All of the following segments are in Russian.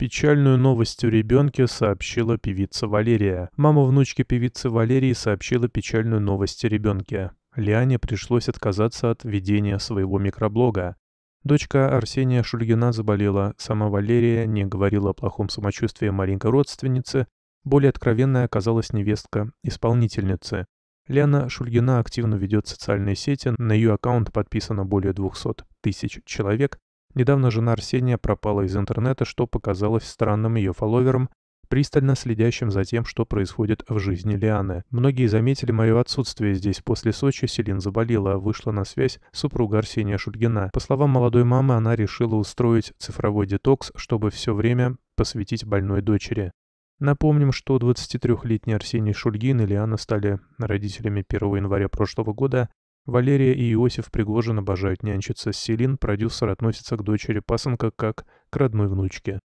Печальную новость о ребенке сообщила певица Валерия. Мама внучки певицы Валерии сообщила печальную новость о ребенке. Лиане пришлось отказаться от ведения своего микроблога. Дочка Арсения Шульгина заболела, сама Валерия не говорила о плохом самочувствии маленькой родственницы, более откровенной оказалась невестка исполнительницы. Лиана Шульгина активно ведет социальные сети, на ее аккаунт подписано более 200 тысяч человек, Недавно жена Арсения пропала из интернета, что показалось странным ее фолловерам, пристально следящим за тем, что происходит в жизни Лианы. Многие заметили мое отсутствие здесь. После Сочи Селин заболела, вышла на связь супруга Арсения Шульгина. По словам молодой мамы, она решила устроить цифровой детокс, чтобы все время посвятить больной дочери. Напомним, что 23-летний Арсений Шульгин и Лиана стали родителями 1 января прошлого года, Валерия и Иосиф Пригожин обожают нянчиться. Селин, продюсер, относится к дочери пасынка как к родной внучке.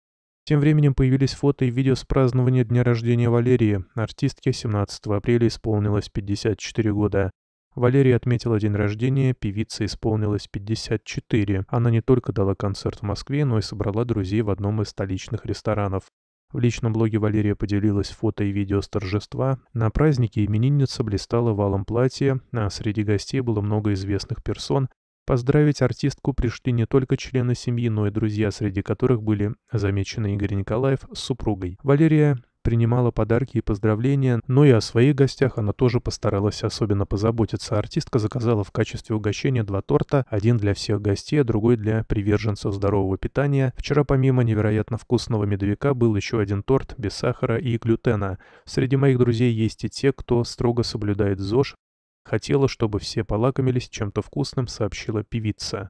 Тем временем появились фото и видео с празднования дня рождения Валерии. Артистке 17 апреля исполнилось 54 года. Валерия отметила день рождения, Певица исполнилось 54. Она не только дала концерт в Москве, но и собрала друзей в одном из столичных ресторанов. В личном блоге Валерия поделилась фото и видео с торжества. На празднике именинница блистала валом платья, а среди гостей было много известных персон. Поздравить артистку пришли не только члены семьи, но и друзья, среди которых были замечены Игорь Николаев с супругой. Валерия принимала подарки и поздравления, но и о своих гостях она тоже постаралась особенно позаботиться. Артистка заказала в качестве угощения два торта, один для всех гостей, а другой для приверженцев здорового питания. Вчера помимо невероятно вкусного медовика был еще один торт без сахара и глютена. Среди моих друзей есть и те, кто строго соблюдает ЗОЖ. Хотела, чтобы все полакомились чем-то вкусным, сообщила певица.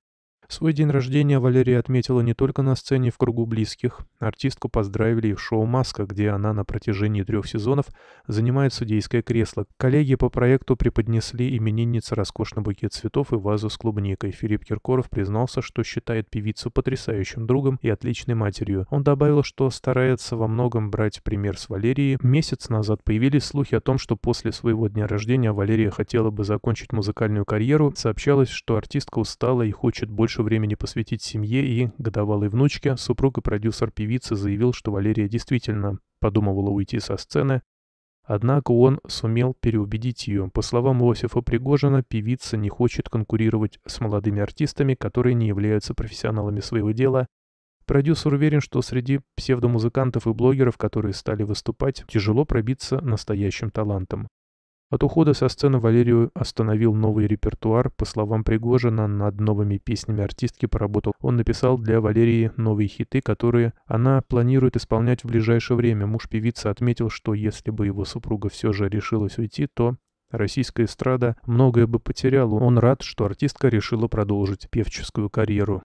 Свой день рождения Валерия отметила не только на сцене в кругу близких. Артистку поздравили и в шоу «Маска», где она на протяжении трех сезонов занимает судейское кресло. Коллеги по проекту преподнесли имениннице роскошный букет цветов и вазу с клубникой. Филипп Киркоров признался, что считает певицу потрясающим другом и отличной матерью. Он добавил, что старается во многом брать пример с Валерии. Месяц назад появились слухи о том, что после своего дня рождения Валерия хотела бы закончить музыкальную карьеру. Сообщалось, что артистка устала и хочет больше больше времени посвятить семье и годовалой внучке, супруг и продюсер певицы заявил, что Валерия действительно подумывала уйти со сцены, Однако он сумел переубедить ее. По словам Иосифа Пригожина, певица не хочет конкурировать с молодыми артистами, которые не являются профессионалами своего дела. Продюсер уверен, что среди псевдомузыкантов и блогеров, которые стали выступать, тяжело пробиться настоящим талантом. От ухода со сцены Валерию остановил новый репертуар. По словам Пригожина, над новыми песнями артистки поработал. Он написал для Валерии новые хиты, которые она планирует исполнять в ближайшее время. Муж певицы отметил, что если бы его супруга все же решилась уйти, то Российская эстрада многое бы потеряла. Он рад, что артистка решила продолжить певческую карьеру.